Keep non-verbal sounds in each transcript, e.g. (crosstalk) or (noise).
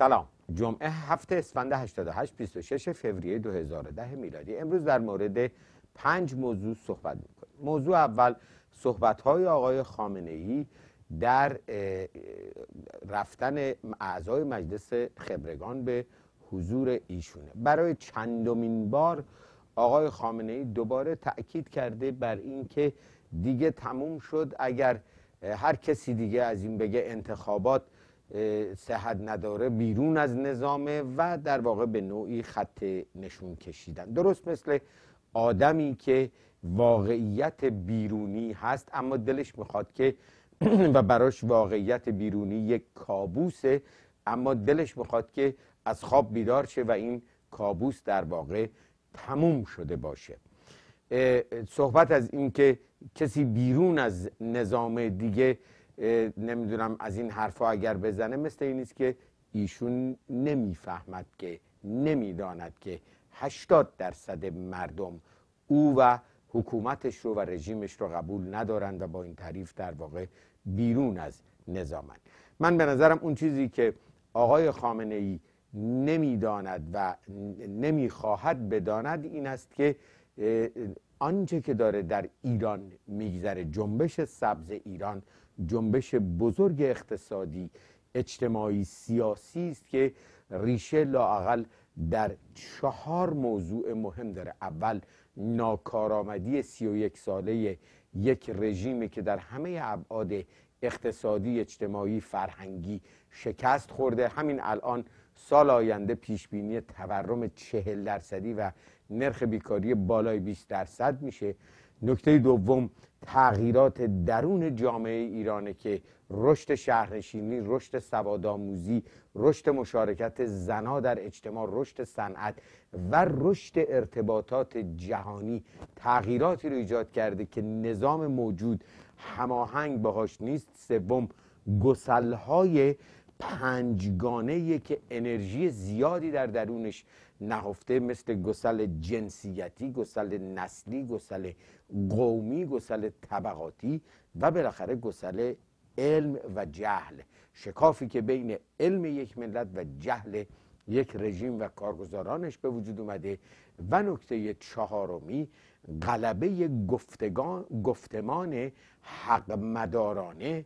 سلام جمعه هفته اسفند 88 26 فوریه 2010 میلادی امروز در مورد پنج موضوع صحبت میکنیم موضوع اول صحبت های آقای خامنه ای در رفتن اعضای مجلس خبرگان به حضور ایشونه برای چندمین بار آقای خامنه ای دوباره تاکید کرده بر اینکه دیگه تموم شد اگر هر کسی دیگه از این بگه انتخابات صحت نداره بیرون از نظامه و در واقع به نوعی خط نشون کشیدن درست مثل آدمی که واقعیت بیرونی هست اما دلش میخواد که (clears throat) و براش واقعیت بیرونی یک کابوسه اما دلش میخواد که از خواب بیدار شه و این کابوس در واقع تموم شده باشه صحبت از اینکه کسی بیرون از نظام دیگه نمیدونم از این حرفا اگر بزنه مثل این نیست که ایشون نمیفهمد که نمیداند که 80 درصد مردم او و حکومتش رو و رژیمش رو قبول ندارند و با این تعریف در واقع بیرون از نظامند من به نظرم اون چیزی که آقای خامنه ای نمیداند و نمیخواهد بداند این است که آنچه که داره در ایران میگذره جنبش سبز ایران جنبش بزرگ اقتصادی اجتماعی سیاسی است که ریشه لاعقل در چهار موضوع مهم داره اول ناکارآمدی سی و یک ساله یک رژیمی که در همه ابعاد اقتصادی اجتماعی فرهنگی شکست خورده همین الان سال آینده پیش بینی تورم چهل درصدی و نرخ بیکاری بالای 20 درصد میشه نکته دوم تغییرات درون جامعه ایرانه که رشد شهرنشینی رشد سوادآموزی رشد مشارکت زنا در اجتماع رشد صنعت و رشد ارتباطات جهانی تغییراتی رو ایجاد کرده که نظام موجود هماهنگ باهاش نیست سوم گسلهای پنجگانه که انرژی زیادی در درونش نهفته مثل گسل جنسیتی گسل نسلی گسل قومی گسل طبقاتی و بالاخره گسل علم و جهل شکافی که بین علم یک ملت و جهل یک رژیم و کارگزارانش به وجود اومده و نکته چهارمی غلبه گفتمان حق مدارانه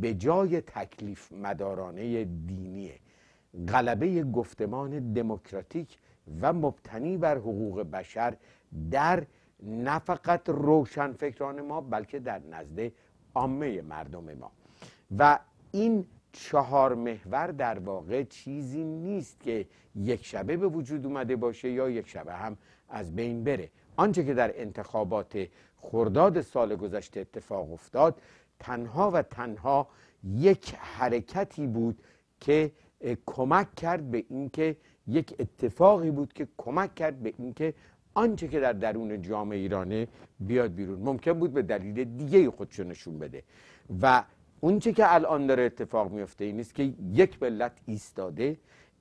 به جای تکلیف مدارانه دینیه غلبه گفتمان دموکراتیک و مبتنی بر حقوق بشر در نه فقط روشن فکران ما بلکه در نزد عامه مردم ما و این چهار محور در واقع چیزی نیست که یک شبه به وجود اومده باشه یا یک شبه هم از بین بره آنچه که در انتخابات خرداد سال گذشته اتفاق افتاد تنها و تنها یک حرکتی بود که کمک کرد به اینکه یک اتفاقی بود که کمک کرد به اینکه آنچه که در درون جامعه ایرانه بیاد بیرون ممکن بود به دلیل دیگه خودشو نشون بده و اونچه که الان داره اتفاق میفته این است که یک ملت ایستاده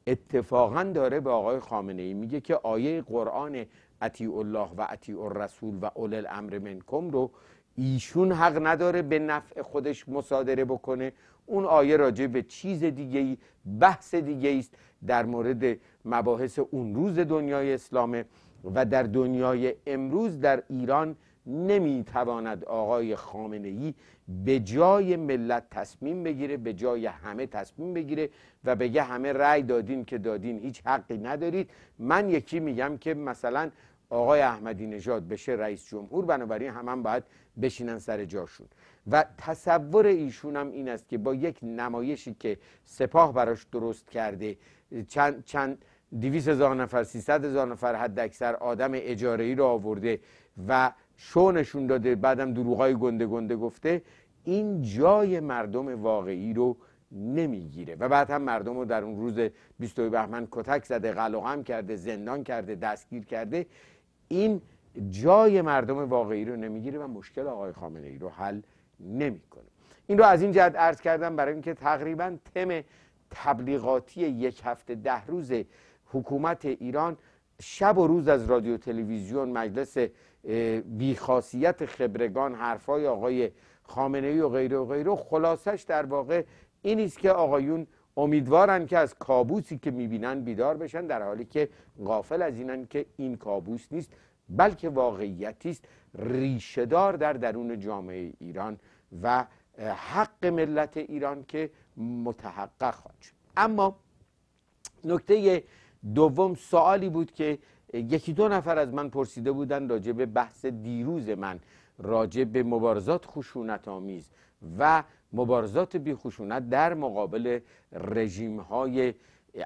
اتفاقا داره به آقای خامنه ای میگه که آیه قرآن اطیع الله و اطیع الرسول و اول الامر منکم رو ایشون حق نداره به نفع خودش مصادره بکنه اون آیه راجع به چیز دیگه ای بحث دیگه است در مورد مباحث اون روز دنیای اسلامه و در دنیای امروز در ایران نمیتواند آقای خامنه ای به جای ملت تصمیم بگیره به جای همه تصمیم بگیره و بگه همه رأی دادین که دادین هیچ حقی ندارید من یکی میگم که مثلا آقای احمدی نژاد بشه رئیس جمهور بنابراین همان هم باید بشینن سر جاشون و تصور ایشون هم این است که با یک نمایشی که سپاه براش درست کرده چند, چند دیویس هزار نفر سیصد هزار نفر حد اکثر آدم اجاره ای رو آورده و نشون داده بعدم دروغای گنده گنده گفته این جای مردم واقعی رو نمیگیره و بعد هم مردم رو در اون روز 22 بهمن کتک زده قلقم کرده زندان کرده دستگیر کرده این جای مردم واقعی رو نمیگیره و مشکل آقای خامنه ای رو حل نمیکنه این رو از این جهت عرض کردم برای اینکه تقریبا تم تبلیغاتی یک هفته ده روزه حکومت ایران شب و روز از رادیو تلویزیون مجلس بیخاصیت خبرگان حرفای آقای خامنه و غیره و غیره خلاصش در واقع این است که آقایون امیدوارن که از کابوسی که میبینن بیدار بشن در حالی که غافل از اینن که این کابوس نیست بلکه واقعیتی است ریشهدار در درون جامعه ایران و حق ملت ایران که متحقق خواهد شد اما نکته دوم سوالی بود که یکی دو نفر از من پرسیده بودن راجع به بحث دیروز من راجع به مبارزات خشونت آمیز و مبارزات بی خشونت در مقابل رژیم های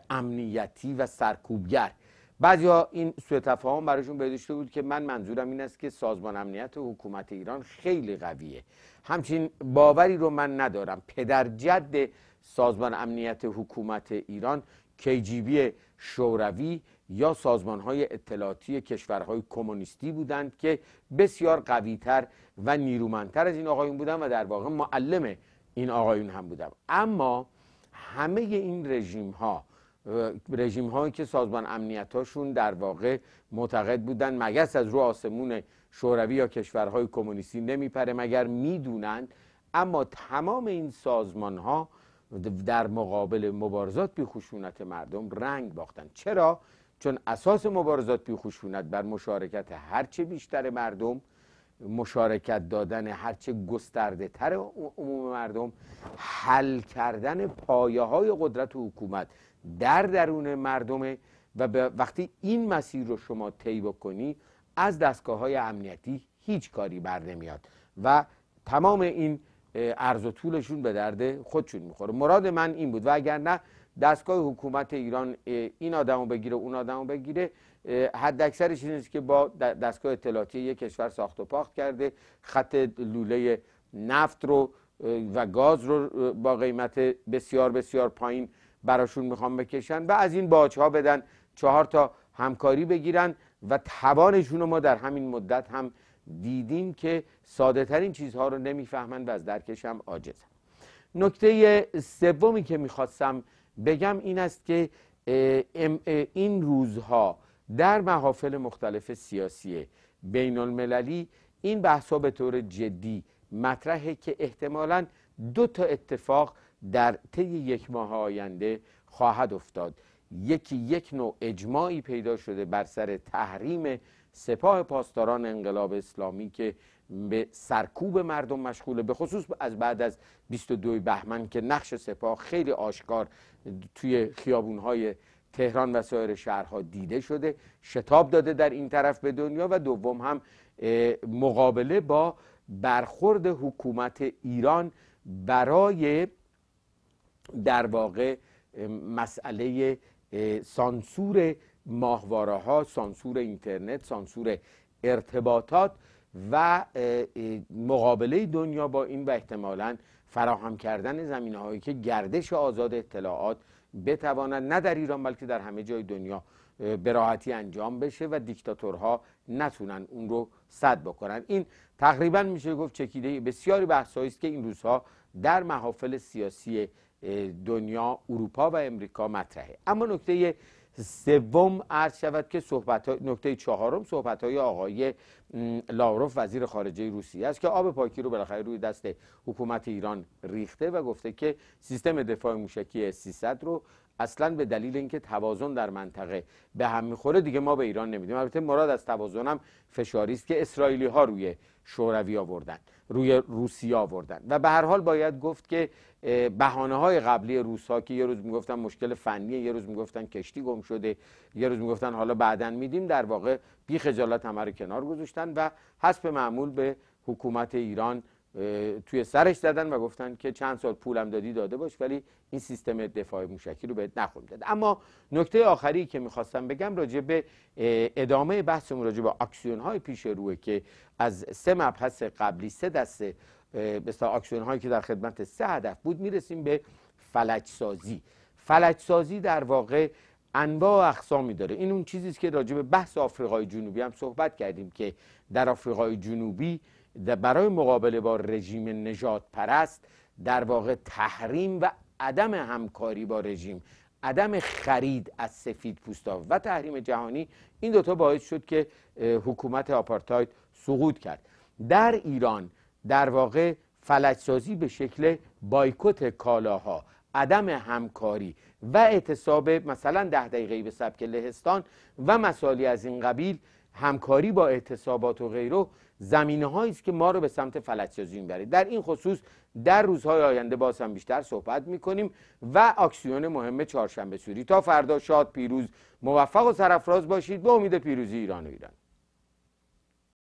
امنیتی و سرکوبگر بعضی این سوء تفاهم براشون بدشته بود که من منظورم این است که سازمان امنیت حکومت ایران خیلی قویه همچین باوری رو من ندارم پدرجد سازمان امنیت حکومت ایران بیه. شوروی یا سازمان های اطلاعاتی کشورهای کمونیستی بودند که بسیار قویتر و نیرومندتر از این آقایون بودند و در واقع معلم این آقایون هم بودند اما همه این رژیم ها رژیم هایی که سازمان امنیت هاشون در واقع معتقد بودن مگس از رو آسمون شوروی یا کشورهای کمونیستی نمیپره مگر میدونند اما تمام این سازمان ها در مقابل مبارزات بی مردم رنگ باختن چرا؟ چون اساس مبارزات بی بر مشارکت هرچه بیشتر مردم مشارکت دادن هرچه گسترده تر عموم مردم حل کردن پایه های قدرت و حکومت در درون مردمه و وقتی این مسیر رو شما طی بکنی از دستگاه های امنیتی هیچ کاری بر نمیاد و تمام این ارز و طولشون به درد خودشون میخوره مراد من این بود و اگر نه دستگاه حکومت ایران این آدمو بگیره اون آدمو بگیره حد اکثرش این که با دستگاه اطلاعاتی یک کشور ساخت و پاخت کرده خط لوله نفت رو و گاز رو با قیمت بسیار بسیار پایین براشون میخوام بکشن و از این باج ها بدن چهار تا همکاری بگیرن و توانشون رو ما در همین مدت هم دیدیم که ساده ترین چیزها رو نمیفهمند و از درکش هم عاجزن نکته سومی که میخواستم بگم این است که این روزها در محافل مختلف سیاسی بین المللی این بحث به طور جدی مطرحه که احتمالا دو تا اتفاق در طی یک ماه آینده خواهد افتاد یکی یک نوع اجماعی پیدا شده بر سر تحریم سپاه پاسداران انقلاب اسلامی که به سرکوب مردم مشغوله به خصوص از بعد از 22 بهمن که نقش سپاه خیلی آشکار توی خیابونهای تهران و سایر شهرها دیده شده شتاب داده در این طرف به دنیا و دوم هم مقابله با برخورد حکومت ایران برای در واقع مسئله سانسور ماهواره ها سانسور اینترنت سانسور ارتباطات و مقابله دنیا با این و احتمالا فراهم کردن زمینه هایی که گردش آزاد اطلاعات بتواند نه در ایران بلکه در همه جای دنیا به راحتی انجام بشه و دیکتاتورها نتونن اون رو صد بکنن این تقریبا میشه گفت چکیده بسیاری بحثایی است که این روزها در محافل سیاسی دنیا اروپا و امریکا مطرحه اما نکته سوم عرض شود که صحبت های نکته چهارم صحبت های آقای لاوروف وزیر خارجه روسیه است که آب پاکی رو بالاخره روی دست حکومت ایران ریخته و گفته که سیستم دفاع موشکی 300 رو اصلا به دلیل اینکه توازن در منطقه به هم میخوره دیگه ما به ایران نمیدیم البته مراد از توازن هم فشاری است که اسرائیلی ها روی شوروی آوردن روی روسیه آوردن و به هر حال باید گفت که بهانه های قبلی روس ها که یه روز میگفتن مشکل فنی یه روز میگفتن کشتی گم شده یه روز میگفتن حالا بعدا میدیم در واقع بی خجالت همه رو کنار گذاشتن و حسب معمول به حکومت ایران توی سرش زدن و گفتن که چند سال پولم دادی داده باش ولی این سیستم دفاع موشکی رو بهت نخورد. داد اما نکته آخری که میخواستم بگم راجع به ادامه بحثمون راجع به اکسیون های پیش روه که از سه مبحث قبلی سه دسته مثلا اکسیون هایی که در خدمت سه هدف بود میرسیم به فلج سازی در واقع انواع و اقسامی داره این اون چیزیست که راجع به بحث آفریقای جنوبی هم صحبت کردیم که در آفریقای جنوبی برای مقابله با رژیم نجات پرست در واقع تحریم و عدم همکاری با رژیم عدم خرید از سفید پوستا و تحریم جهانی این دوتا باعث شد که حکومت آپارتاید سقوط کرد در ایران در واقع فلجسازی به شکل بایکوت کالاها عدم همکاری و اعتصاب مثلا ده دقیقه به سبک لهستان و مسالی از این قبیل همکاری با اعتصابات و غیره زمینه است که ما رو به سمت فلجسازی میبره در این خصوص در روزهای آینده باز هم بیشتر صحبت میکنیم و اکسیون مهم چهارشنبه سوری تا فردا شاد پیروز موفق و سرافراز باشید به امید پیروزی ایران و ایران